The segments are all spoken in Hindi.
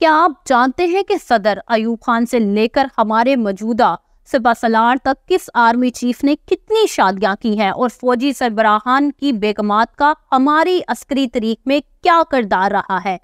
क्या आप जानते हैं कि सदर अयूब खान से लेकर हमारे मौजूदा सलार तक किस आर्मी चीफ ने कितनी शादियां की हैं और फौजी सरबराहान की बेगमात का हमारी अस्करी तरीक में क्या करदार रहा है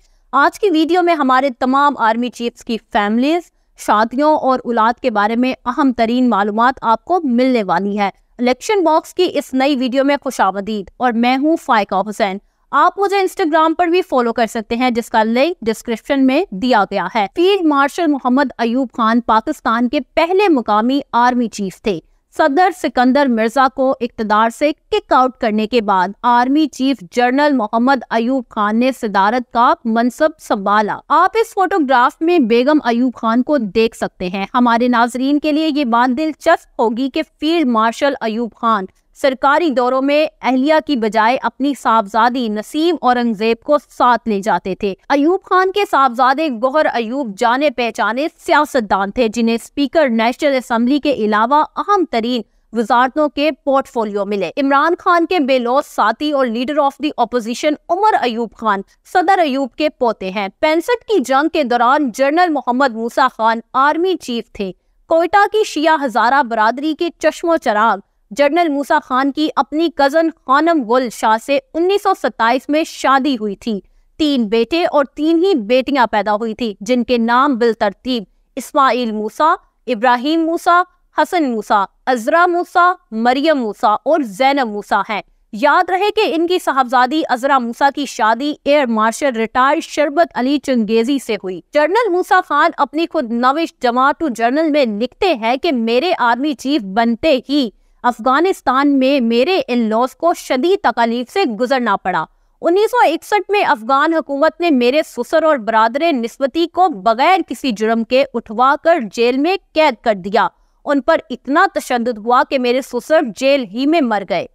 आज की वीडियो में हमारे तमाम आर्मी चीफ्स की फैमिलीज शादियों और औलाद के बारे में अहम तरीन मालूम आपको मिलने वाली है इलेक्शन बॉक्स की इस नई वीडियो में खुश और मैं हूँ फायका हुसैन आप मुझे इंस्टाग्राम पर भी फॉलो कर सकते हैं जिसका लिंक डिस्क्रिप्शन में दिया गया है फील्ड मार्शल मोहम्मद अयूब खान पाकिस्तान के पहले मुकामी आर्मी चीफ थे सदर सिकंदर मिर्जा को इकतदार से किक आउट करने के बाद army chief general Mohammad Ayub Khan ने सिदारत का मनसब संभाला आप इस फोटोग्राफ में बेगम अयूब खान को देख सकते हैं हमारे नाजरीन के लिए ये बात दिलचस्प होगी कि फील्ड मार्शल अयूब खान सरकारी दौरों में अहलिया की बजाय अपनी साहबजादी नसीम औरंगजेब को साथ ले जाते थे अयूब खान के साहबजादे गौहर अयूब जाने पहचाने सियासतदान थे जिन्हें स्पीकर नेशनल असम्बली के अलावा अहम तरीन वजारतों के पोर्टफोलियो मिले इमरान खान के बेलोस साथी और leader of the opposition Umar Ayub Khan सदर अयूब के पोते हैं पैंसठ की जंग के दौरान general Mohammad Musa Khan army chief थे कोयटा की शिया हजारा बरदरी के चश्मो चराग जनरल मूसा खान की अपनी कजन खानम गुल शाह से 1927 में शादी हुई थी तीन बेटे और तीन ही बेटियां पैदा हुई थी जिनके नाम बिल तरतीब इस्माइल मूसा इब्राहिम मूसा हसन मूसा अजरा मूसा मरियम मूसा और जैनब मूसा हैं याद रहे कि इनकी साहबजादी अजरा मूसा की शादी एयर मार्शल रिटायर्ड शरबत अली चंगेजी से हुई जनरल मूसा खान अपनी खुद नविश जमातू जर्नल में लिखते हैं कि मेरे आर्मी चीफ बनते ही अफगानिस्तान में मेरे इन लॉस को शदी तकलीफ से गुजरना पड़ा 1961 में अफगान हुकूमत ने मेरे ससुर और बरदर नस्बती को बगैर किसी जुर्म के उठवा कर जेल में कैद कर दिया उन पर इतना तशद हुआ कि मेरे ससुर जेल ही में मर गए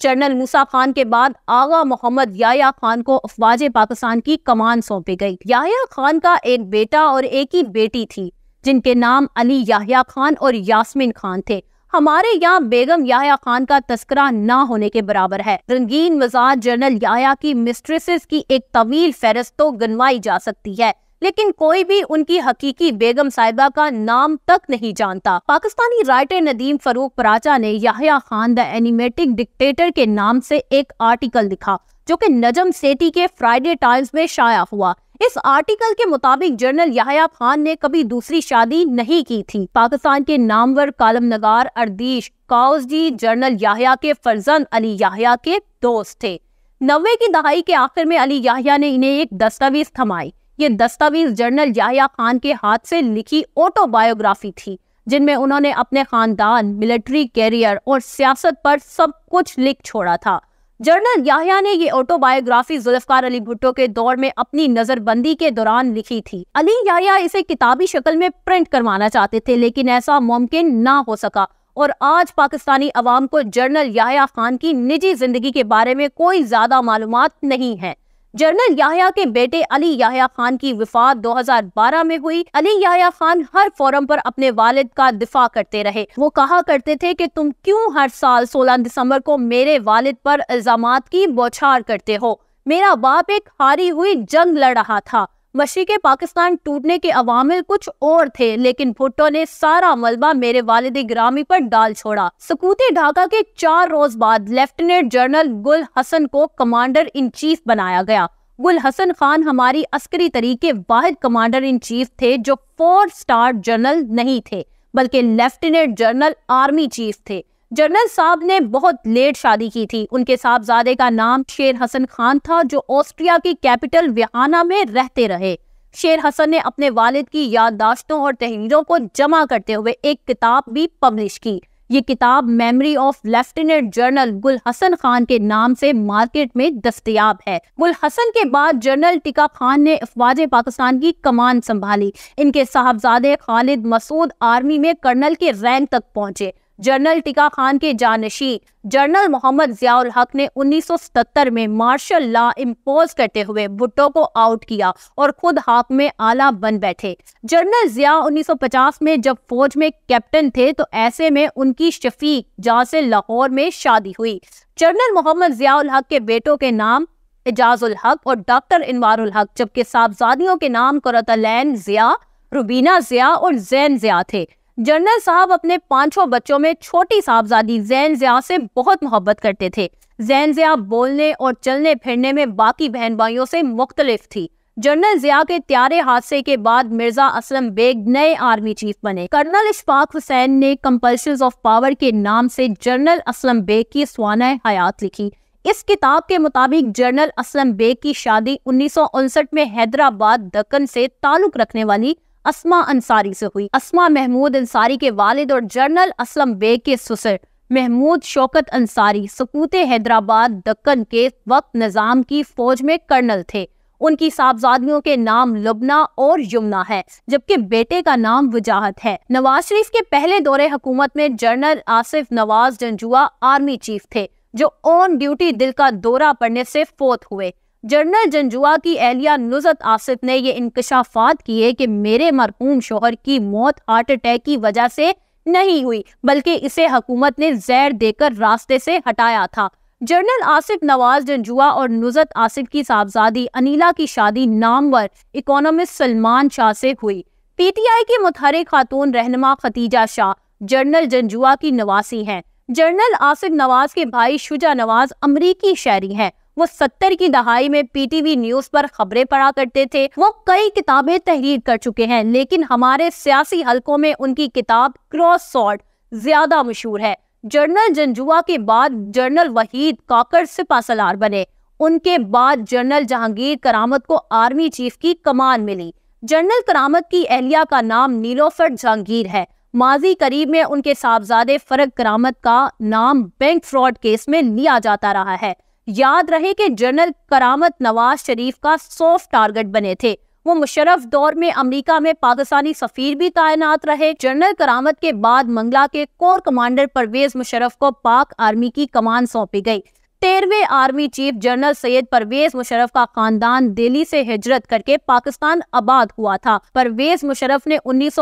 जनरल मूसा खान के बाद आगा मोहम्मद याया खान को अफवाज पाकिस्तान की कमान सौंपी गई याया खान का एक बेटा और एक ही बेटी थी जिनके नाम अली याहिया खान और यास्मिन खान थे हमारे यहाँ बेगम याया खान का तस्करा ना होने के बराबर है रंगीन मजाज जनरल याया की मिस्ट्रेसेस की एक तवील फहरस्त तो गनवाई जा सकती है लेकिन कोई भी उनकी हकीकी बेगम साहिबा का नाम तक नहीं जानता पाकिस्तानी राइटर नदीम फरूक पराचा ने Yahya Khan the enigmatic dictator के नाम से एक आर्टिकल लिखा जो कि नजम सेठी के फ्राइडे टाइम्स में शाया हुआ इस आर्टिकल के मुताबिक जनरल याहया खान ने कभी दूसरी शादी नहीं की थी पाकिस्तान के नामवर कालम नगार अर्दीश काउसजी जनरल याहया के फर्जंद अली याहया के दोस्त थे नब्बे की दहाई के आखिर में अली याहया ने इन्हें एक दस्तावेज थमाई ये दस्तावेज जनरल याहया खान के हाथ से लिखी ऑटोबायोग्राफी थी जिनमें उन्होंने अपने खानदान मिलिट्री कैरियर और सियासत पर सब कुछ लिख छोड़ा था जर्नल याहिया ने ये ऑटोबायोग्राफी जुल्फकार अली भुट्टो के दौर में अपनी नजरबंदी के दौरान लिखी थी अली याहिया इसे किताबी शक्ल में प्रिंट करवाना चाहते थे लेकिन ऐसा मुमकिन ना हो सका और आज पाकिस्तानी अवाम को जर्नल याहिया खान की निजी जिंदगी के बारे में कोई ज्यादा मालूम नहीं है जनरल याहिया के बेटे अली याहिया खान की विफात 2012 में हुई अली याहिया खान हर फोरम पर अपने वालिद का दिफा करते रहे वो कहा करते थे कि तुम क्यों हर साल 16 दिसंबर को मेरे वालिद पर इल्जाम की बौछार करते हो मेरा बाप एक हारी हुई जंग लड़ रहा था मशरक़ पाकिस्तान टूटने के अवामिल कुछ और थे लेकिन भुट्टो ने सारा मलबा मेरे वालद ग्रामी पर डाल छोड़ा सकूती ढाका के चार रोज बाद लेफ्टिनेंट जनरल गुल हसन को कमांडर इन चीफ बनाया गया गुल हसन खान हमारी अस्करी तरीके वाहिद कमांडर इन चीफ थे जो फोर स्टार जनरल नहीं थे बल्कि लेफ्टिनेंट जनरल आर्मी चीफ थे जनरल साहब ने बहुत लेट शादी की थी उनके साहबजादे का नाम शेर हसन खान था जो ऑस्ट्रिया की कैपिटल व्याना में रहते रहे शेर हसन ने अपने वालिद की याददाश्तों और तहरीरों को जमा करते हुए एक किताब भी पब्लिश की ये किताब मेमोरी ऑफ लेफ्टिनेंट जनरल गुल हसन खान के नाम से मार्केट में दस्तियाब है गुल हसन के बाद जनरल टिका खान ने अफवाज पाकिस्तान की कमान संभाली इनके साहबजादे खालिद मसूद आर्मी में कर्नल के रैंक तक पहुंचे जनरल टिका खान के जानशी जनरल मोहम्मद जियाउल हक ने 1977 में मार्शल लॉ इम्पोज करते हुए भुट्टो को आउट किया और खुद हाक में आला बन बैठे जनरल जिया 1950 में जब फौज में कैप्टन थे तो ऐसे में उनकी शफीक जहाँ से लाहौर में शादी हुई जनरल मोहम्मद जियाउल हक के बेटों के नाम एजाजुल हक और डॉक्टर इनवारुल हक जबकि साहबजादियों के नाम करतलैन जिया रुबीना जिया और जैन जिया थे जनरल साहब अपने पांचों बच्चों में छोटी साहबजादी जैन जया से बहुत मोहब्बत करते थे जैन जया बोलने और चलने फिरने में बाकी बहन भाइयों से मुख्तलिफ थी जनरल जिया के त्यारे हादसे के बाद मिर्जा असलम बेग नए आर्मी चीफ बने कर्नल इशफाक हुसैन ने कंपल्शन ऑफ पावर के नाम से जनरल असलम बेग की स्वाना हयात लिखी इस किताब के मुताबिक जनरल असलम बेग की शादी उन्नीस में हैदराबाद दक्कन से ताल्लुक रखने वाली असमा अंसारी से हुई असमा महमूद अंसारी के वालिद और जनरल असलम बेग के सुसर महमूद शौकत अंसारी सकूत हैदराबाद दक्कन के वक्त निज़ाम की फौज में कर्नल थे उनकी साहबजादियों के नाम लुबना और यमुना है जबकि बेटे का नाम वजाहत है नवाज शरीफ के पहले दौरे हुकूमत में general Asif Nawaz Janjua army chief थे जो ऑन ड्यूटी दिल का दौरा पड़ने से फोत हुए जनरल जंजुआ की एहलिया नुजत आसिफ ने ये इंकशाफात किए कि मेरे मरहूम शोहर की मौत हार्ट अटैक की वजह से नहीं हुई बल्कि इसे हकूमत ने जहर देकर रास्ते से हटाया था जनरल आसिफ नवाज जंजुआ और नुजत आसिफ की साहबजादी अनिला की शादी नामवर इकोनॉमिस्ट सलमान शाह से हुई पीटीआई की मुतहरिक खातून रहनमा खतीजा शाह जनरल जंजुआ की नवासी हैं जनरल आसिफ नवाज के भाई शुजा नवाज अमरीकी शहरी हैं वो सत्तर की दहाई में पीटीवी न्यूज पर खबरें पढ़ा करते थे वो कई किताबें तहरीर कर चुके हैं लेकिन हमारे सियासी हलकों में उनकी किताब क्रॉस सॉर्ट ज्यादा मशहूर है जर्नल जंजुआ के बाद जर्नल वहीद काकर सिपा सलार बने उनके बाद जनरल जहांगीर करामत को आर्मी चीफ की कमान मिली जनरल करामत की एहलिया का नाम नीलोफर जहांगीर है माजी करीब में उनके साहबजादे फरक करामत का नाम बैंक फ्रॉड केस में लिया जाता रहा है याद रहे कि जनरल करामत नवाज शरीफ का सॉफ्ट टारगेट बने थे वो मुशरफ दौर में अमेरिका में पाकिस्तानी सफीर भी तैनात रहे जनरल करामत के बाद मंगला के कोर कमांडर परवेज मुशरफ को पाक आर्मी की कमान सौंपी गई तेरहवे army chief general Syed Pervez Musharraf का खानदान दिल्ली से हिजरत करके पाकिस्तान आबाद हुआ था परवेज मुशरफ ने उन्नीस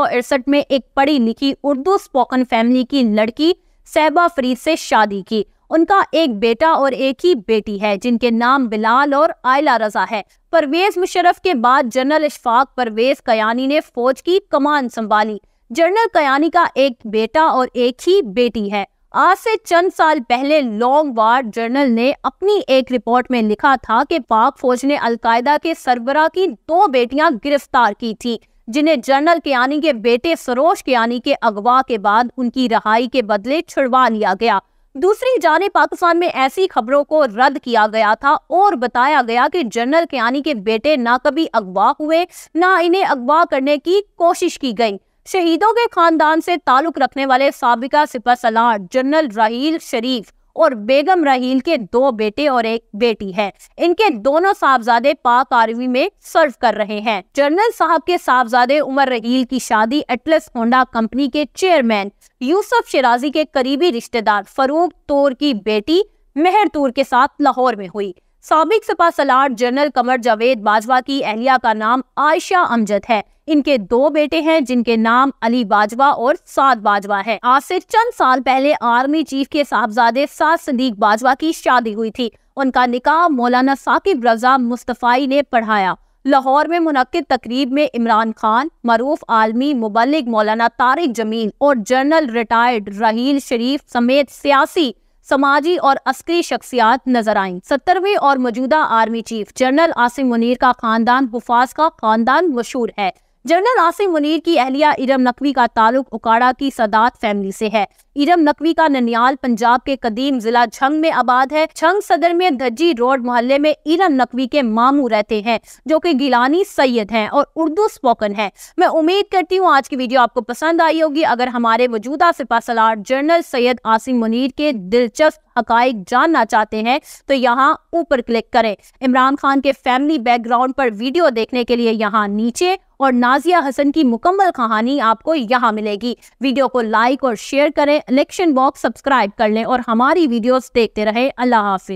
में एक पढ़ी लिखी उर्दू स्पोकन फैमिली की लड़की सहबा फरीद से शादी की उनका एक बेटा और एक ही बेटी है जिनके नाम बिलाल और आयला रजा है परवेज मुशरफ के बाद जनरल इशफाक परवेज कयानी ने फौज की कमान संभाली जनरल कयानी का एक बेटा और एक ही बेटी है आज से चंद साल पहले लॉन्ग वार जर्नल ने अपनी एक रिपोर्ट में लिखा था कि पाक फौज ने अलकायदा के सरबरा की दो बेटियां गिरफ्तार की थी जिन्हें जनरल कियानी के बेटे सरोज कियानी के अगवा के बाद उनकी रहाई के बदले छुड़वा लिया गया दूसरी जाने पाकिस्तान में ऐसी खबरों को रद्द किया गया था और बताया गया कि जनरल कियानी के बेटे ना कभी अगवा हुए ना इन्हें अगवा करने की कोशिश की गई शहीदों के खानदान से ताल्लुक रखने वाले सबका सिपा सलार जनरल राहील शरीफ और बेगम रहील के दो बेटे और एक बेटी है इनके दोनों साहबजादे पाक आर्मी में सर्व कर रहे हैं जनरल साहब के साहबजादे उमर रहील की शादी एटलस होंडा कंपनी के चेयरमैन यूसुफ शिराजी के करीबी रिश्तेदार फरूक तोर की बेटी मेहर तूर के साथ लाहौर में हुई सबक सपा सलाट जनरल कमर जावेद बाजवा की अहलिया का नाम आयशा अमजद है इनके दो बेटे हैं जिनके नाम अली बाजवा और साद बाजवा है आज से चंद साल पहले आर्मी चीफ के साहबजादे साद सदीक बाजवा की शादी हुई थी उनका निकाह मौलाना साकिब रजा मुस्तफ़ाई ने पढ़ाया लाहौर में मुनद तकरीब में इमरान खान मरूफ आलमी मुबलिक मौलाना तारिक जमील और जनरल रिटायर्ड रहील शरीफ समेत सियासी समाजी और अस्करी शख्सियात नजर आईं सत्तरवे और मौजूदा army chief general Asim Munir का खानदान हुफाज का खानदान मशहूर है जनरल आसिम मुनीर की अहलिया इरम नकवी का ताल्लुक उकाड़ा की सदात फैमिली से है इरम नकवी का ननियाल पंजाब के कदीम जिला छंग में आबाद है छंग सदर में धज्जी रोड मोहल्ले में इरम नकवी के मामू रहते हैं जो कि गिलानी सैयद हैं और उर्दू स्पोकन है मैं उम्मीद करती हूँ आज की वीडियो आपको पसंद आई होगी अगर हमारे मौजूदा सिपासलार जनरल सैयद आसिम मुनीर के दिलचस्प हकाइक जानना चाहते हैं तो यहाँ ऊपर क्लिक करें इमरान खान के फैमिली बैकग्राउंड पर वीडियो देखने के लिए यहाँ नीचे और नाजिया हसन की मुकम्मल कहानी आपको यहाँ मिलेगी वीडियो को लाइक और शेयर करें इलेक्शन बॉक्स सब्सक्राइब कर लें और हमारी वीडियोस देखते रहें अल्लाह हाफि